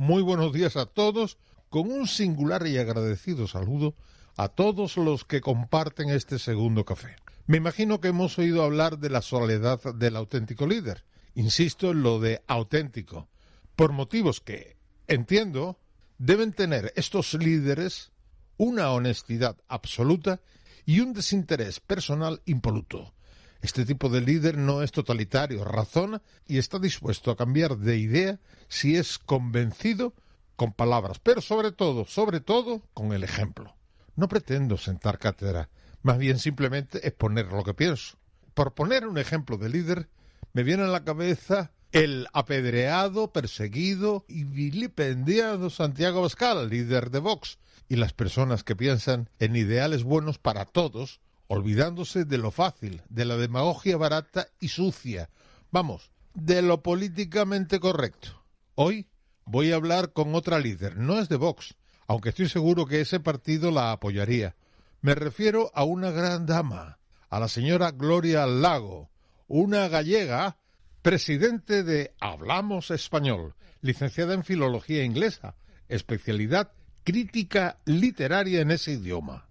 Muy buenos días a todos, con un singular y agradecido saludo a todos los que comparten este segundo café. Me imagino que hemos oído hablar de la soledad del auténtico líder. Insisto en lo de auténtico, por motivos que, entiendo, deben tener estos líderes una honestidad absoluta y un desinterés personal impoluto. Este tipo de líder no es totalitario, razona y está dispuesto a cambiar de idea si es convencido con palabras, pero sobre todo, sobre todo, con el ejemplo. No pretendo sentar cátedra, más bien simplemente exponer lo que pienso. Por poner un ejemplo de líder, me viene a la cabeza el apedreado, perseguido y vilipendiado Santiago Abascal, líder de Vox, y las personas que piensan en ideales buenos para todos olvidándose de lo fácil, de la demagogia barata y sucia, vamos, de lo políticamente correcto. Hoy voy a hablar con otra líder, no es de Vox, aunque estoy seguro que ese partido la apoyaría. Me refiero a una gran dama, a la señora Gloria Lago, una gallega, presidente de Hablamos Español, licenciada en Filología Inglesa, especialidad crítica literaria en ese idioma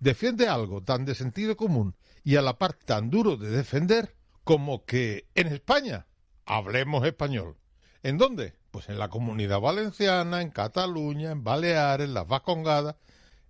defiende algo tan de sentido común y a la par tan duro de defender como que en España hablemos español. ¿En dónde? Pues en la comunidad valenciana, en Cataluña, en Baleares, en las Vascongadas.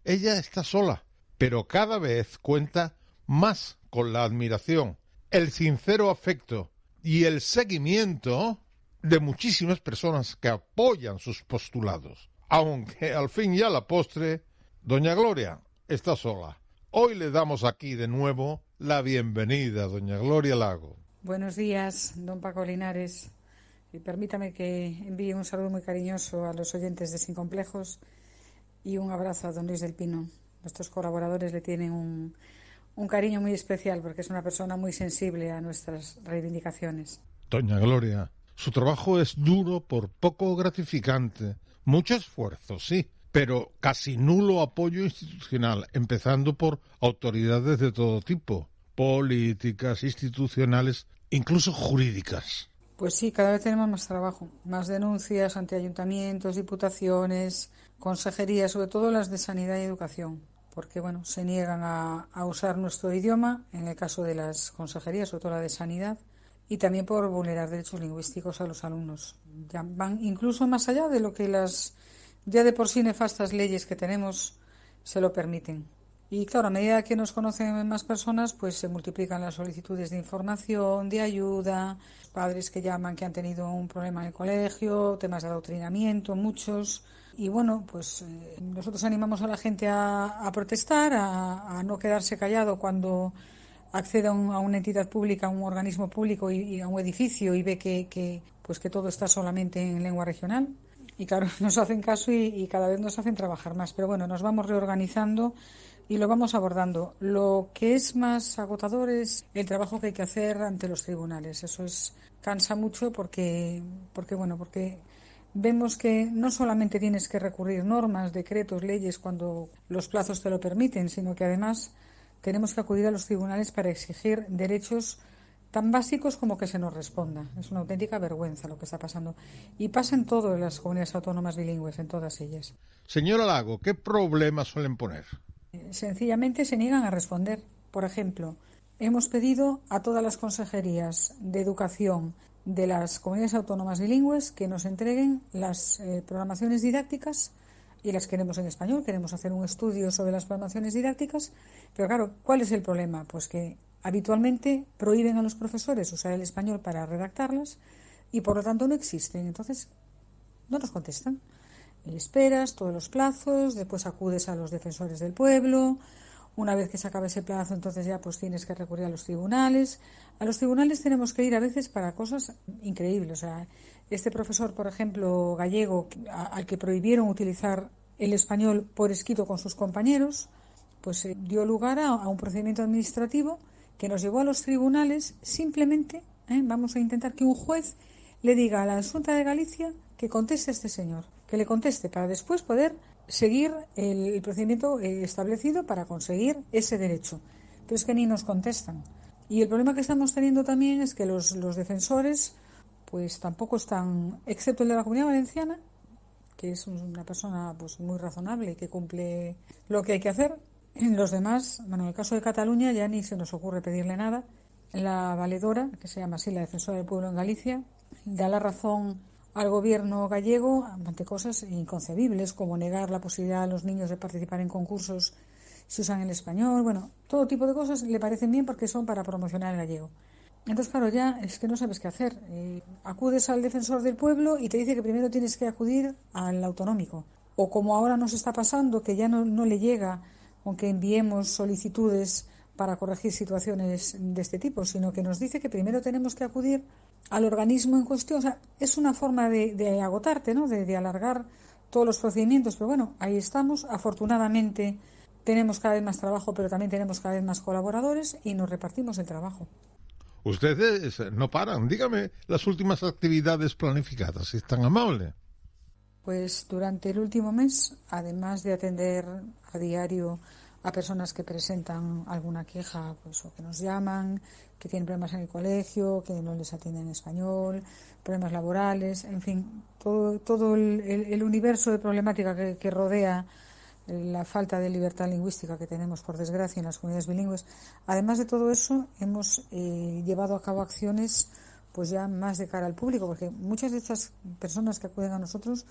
Ella está sola, pero cada vez cuenta más con la admiración, el sincero afecto y el seguimiento de muchísimas personas que apoyan sus postulados. Aunque al fin y la postre, Doña Gloria está sola. Hoy le damos aquí de nuevo la bienvenida, doña Gloria Lago. Buenos días, don Paco Linares. Y permítame que envíe un saludo muy cariñoso a los oyentes de Sin Complejos y un abrazo a don Luis del Pino. Nuestros colaboradores le tienen un, un cariño muy especial porque es una persona muy sensible a nuestras reivindicaciones. Doña Gloria, su trabajo es duro por poco gratificante. Mucho esfuerzo, sí, pero casi nulo apoyo institucional, empezando por autoridades de todo tipo, políticas, institucionales, incluso jurídicas. Pues sí, cada vez tenemos más trabajo, más denuncias ante ayuntamientos, diputaciones, consejerías, sobre todo las de sanidad y educación, porque bueno, se niegan a, usar nuestro idioma, en el caso de las consejerías, sobre todo la de sanidad, y también por vulnerar derechos lingüísticos a los alumnos. Ya van incluso más allá de lo que las ya de por sí nefastas leyes que tenemos se lo permiten. Y claro, a medida que nos conocen más personas, pues se multiplican las solicitudes de información, de ayuda, padres que llaman que han tenido un problema en el colegio, temas de adoctrinamiento, muchos. Y bueno, pues eh, nosotros animamos a la gente a, protestar, a, no quedarse callado cuando accede a una entidad pública, a un organismo público y, a un edificio y ve que, pues que todo está solamente en lengua regional y claro, nos hacen caso y, cada vez nos hacen trabajar más. Pero bueno, nos vamos reorganizando y lo vamos abordando. Lo que es más agotador es el trabajo que hay que hacer ante los tribunales. Eso es cansa mucho porque, porque bueno, porque vemos que no solamente tienes que recurrir normas, decretos, leyes cuando los plazos te lo permiten, sino que además tenemos que acudir a los tribunales para exigir derechos tan básicos como que se nos responda. Es una auténtica vergüenza lo que está pasando. Y pasa en todas las comunidades autónomas bilingües, en todas ellas. Señora Lago, ¿qué problemas suelen poner? Eh, sencillamente se niegan a responder. Por ejemplo, hemos pedido a todas las consejerías de educación de las comunidades autónomas bilingües que nos entreguen las eh, programaciones didácticas y las queremos en español, queremos hacer un estudio sobre las programaciones didácticas, pero claro, ¿cuál es el problema? Pues que habitualmente prohíben a los profesores usar el español para redactarlas y por lo tanto no existen. Entonces, no nos contestan. Eh, esperas todos los plazos, después acudes a los defensores del pueblo. Una vez que se acaba ese plazo, entonces ya pues tienes que recurrir a los tribunales. A los tribunales tenemos que ir a veces para cosas increíbles. este profesor, por ejemplo, gallego, al que prohibieron utilizar el español por escrito con sus compañeros, pues eh, dio lugar a un procedimiento administrativo que nos llevó a los tribunales, simplemente ¿eh? vamos a intentar que un juez le diga a la Asunta de Galicia que conteste a este señor, que le conteste para después poder seguir el procedimiento eh, establecido para conseguir ese derecho. Pero es que ni nos contestan. Y el problema que estamos teniendo también es que los, defensores, pues tampoco están, excepto el de la Comunidad Valenciana, que es una persona pues muy razonable que cumple lo que hay que hacer, Los demás, bueno, en el caso de Cataluña ya ni se nos ocurre pedirle nada. La valedora, que se llama así la defensora del pueblo en Galicia, da la razón al gobierno gallego ante cosas inconcebibles como negar la posibilidad a los niños de participar en concursos si usan el español, bueno, todo tipo de cosas le parecen bien porque son para promocionar el gallego. Entonces, claro, ya es que no sabes qué hacer. Eh, acudes al defensor del pueblo y te dice que primero tienes que acudir al autonómico. O como ahora nos está pasando, que ya no, no le llega aunque enviemos solicitudes para corregir situaciones de este tipo, sino que nos dice que primero tenemos que acudir al organismo en cuestión. O sea, es una forma de, agotarte, ¿no? De, de, alargar todos los procedimientos. Pero bueno, ahí estamos. Afortunadamente tenemos cada vez más trabajo, pero también tenemos cada vez más colaboradores y nos repartimos el trabajo. Ustedes no paran. Dígame las últimas actividades planificadas, si es tan amable. Pues durante el último mes, además de atender a diario a personas que presentan alguna queja, pues o que nos llaman, que tienen problemas en el colegio, que no les atienden en español, problemas laborales, en fin, todo, todo el, universo de problemática que, rodea la falta de libertad lingüística que tenemos, por desgracia, en las comunidades bilingües. Además de todo eso, hemos eh, llevado a cabo acciones pues ya más de cara al público, porque muchas de estas personas que acuden a nosotros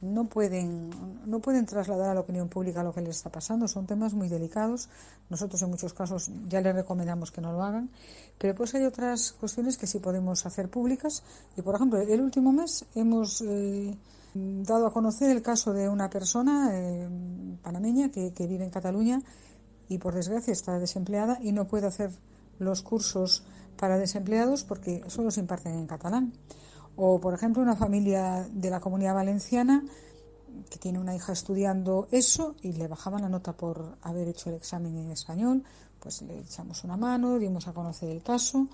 no pueden, no pueden trasladar a la opinión pública lo que les está pasando. Son temas muy delicados. Nosotros en muchos casos ya les recomendamos que no lo hagan. Pero pues hay otras cuestiones que sí podemos hacer públicas. Y por ejemplo, el último mes hemos eh, dado a conocer el caso de una persona eh, panameña que, que vive en Cataluña y por desgracia está desempleada y no puede hacer los cursos para desempleados porque solo se imparten en catalán. O, por ejemplo, una familia de la comunidad valenciana que tiene una hija estudiando eso y le bajaban la nota por haber hecho el examen en español, pues le echamos una mano, dimos a conocer el caso.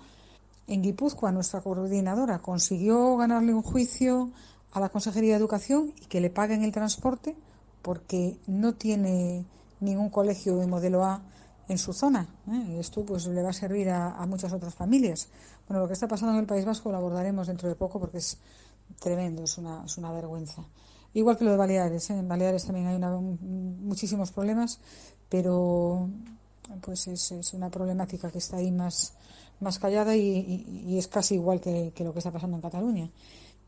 En Guipúzcoa, nuestra coordinadora consiguió ganarle un juicio a la Consejería de Educación y que le paguen el transporte porque no tiene ningún colegio de modelo A en su zona. ¿eh? Esto pues le va a servir a, muchas otras familias. Bueno, lo que está pasando en el País Vasco lo abordaremos dentro de poco porque es tremendo, es una, es una vergüenza. Igual que lo de Baleares, ¿eh? en Baleares también hay muchísimos problemas, pero pues es, una problemática que está ahí más, más callada y, es casi igual que, que lo que está pasando en Cataluña.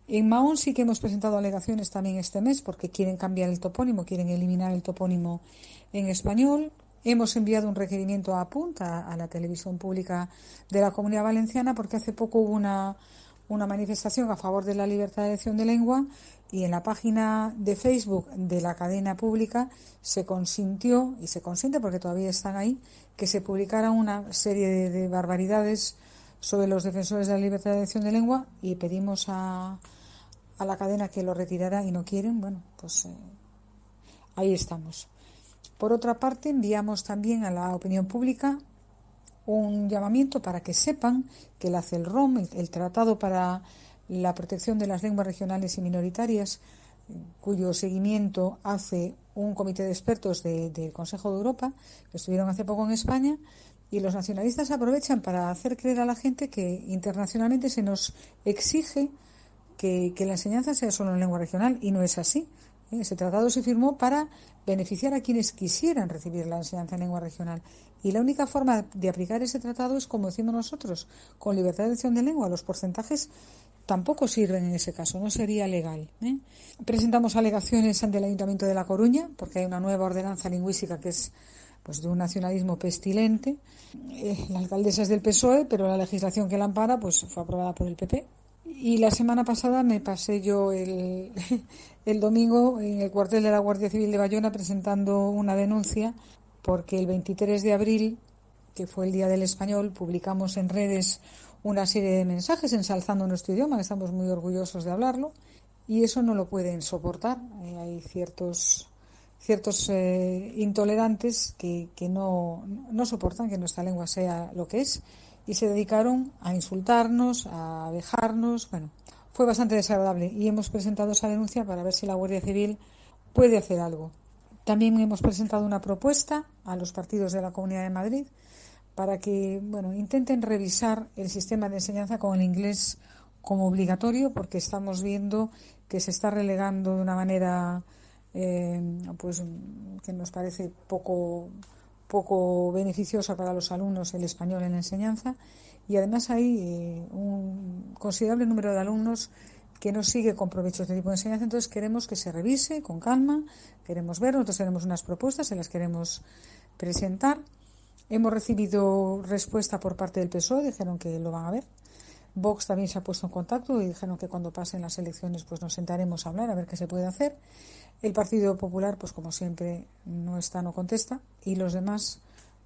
En Mahón sí que hemos presentado alegaciones también este mes porque quieren cambiar el topónimo, quieren eliminar el topónimo en español, Hemos enviado un requerimiento a punta a la televisión pública de la Comunidad Valenciana porque hace poco hubo una, una manifestación a favor de la libertad de elección de lengua y en la página de Facebook de la cadena pública se consintió, y se consiente porque todavía están ahí, que se publicara una serie de, barbaridades sobre los defensores de la libertad de elección de lengua y pedimos a, a la cadena que lo retirara y no quieren. Bueno, pues eh, ahí estamos. Por otra parte, enviamos también a la opinión pública un llamamiento para que sepan que la CELROM, el, Tratado para la Protección de las Lenguas Regionales y Minoritarias, cuyo seguimiento hace un comité de expertos del Consejo de Europa, que estuvieron hace poco en España, y los nacionalistas aprovechan para hacer creer a la gente que internacionalmente se nos exige que, que la enseñanza sea solo en lengua regional, y no es así. ¿Eh? Ese tratado se firmó para beneficiar a quienes quisieran recibir la enseñanza en lengua regional. Y la única forma de aplicar ese tratado es como decimos nosotros, con libertad de elección de lengua. Los porcentajes tampoco sirven en ese caso, no sería legal. ¿eh? Presentamos alegaciones ante el Ayuntamiento de La Coruña, porque hay una nueva ordenanza lingüística que es pues de un nacionalismo pestilente. Eh, la alcaldesa es del PSOE, pero la legislación que la ampara pues fue aprobada por el PP, y la semana pasada me pasé yo el, el domingo en el cuartel de la Guardia Civil de Bayona presentando una denuncia porque el 23 de abril, que fue el Día del Español, publicamos en redes una serie de mensajes ensalzando nuestro idioma, estamos muy orgullosos de hablarlo, y eso no lo pueden soportar. Eh, hay ciertos ciertos eh, intolerantes que, que no, no soportan que nuestra lengua sea lo que es y se dedicaron a insultarnos, a dejarnos. Bueno, fue bastante desagradable y hemos presentado esa denuncia para ver si la Guardia Civil puede hacer algo. También hemos presentado una propuesta a los partidos de la Comunidad de Madrid para que bueno, intenten revisar el sistema de enseñanza con el inglés como obligatorio porque estamos viendo que se está relegando de una manera eh, pues que nos parece poco poco beneficiosa para los alumnos el español en la enseñanza y además hay eh, un considerable número de alumnos que no sigue con provecho este tipo de enseñanza, entonces queremos que se revise con calma, queremos ver, nosotros tenemos unas propuestas, se las queremos presentar. Hemos recibido respuesta por parte del PSOE, dijeron que lo van a ver, Vox también se ha puesto en contacto y dijeron que cuando pasen las elecciones pues nos sentaremos a hablar a ver qué se puede hacer. El Partido Popular, pues como siempre, no está, no contesta y los demás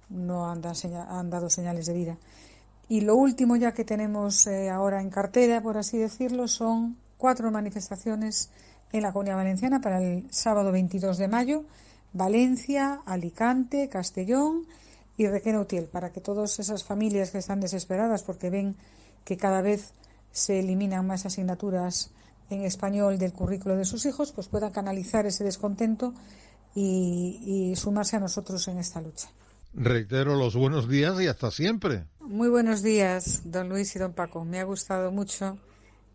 no han, han dado señales de vida. Y lo último ya que tenemos eh, ahora en cartera, por así decirlo, son cuatro manifestaciones en la Comunidad Valenciana para el sábado 22 de mayo, Valencia, Alicante, Castellón y Requena Utiel, para que todas esas familias que están desesperadas porque ven que cada vez se eliminan más asignaturas en español del currículo de sus hijos, pues puedan canalizar ese descontento y, sumarse a nosotros en esta lucha. Reitero los buenos días y hasta siempre. Muy buenos días, don Luis y don Paco. Me ha gustado mucho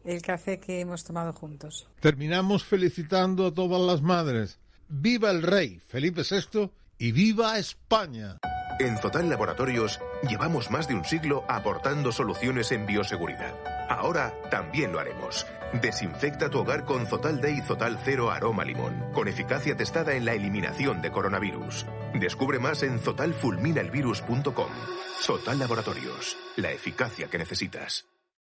el café que hemos tomado juntos. Terminamos felicitando a todas las madres. ¡Viva el rey Felipe VI y viva España! En Zotal Laboratorios llevamos más de un siglo aportando soluciones en bioseguridad. Ahora también lo haremos. Desinfecta tu hogar con Zotal Day Zotal Cero Aroma Limón, con eficacia testada en la eliminación de coronavirus. Descubre más en zotalfulminalvirus.com. Zotal Laboratorios, la eficacia que necesitas.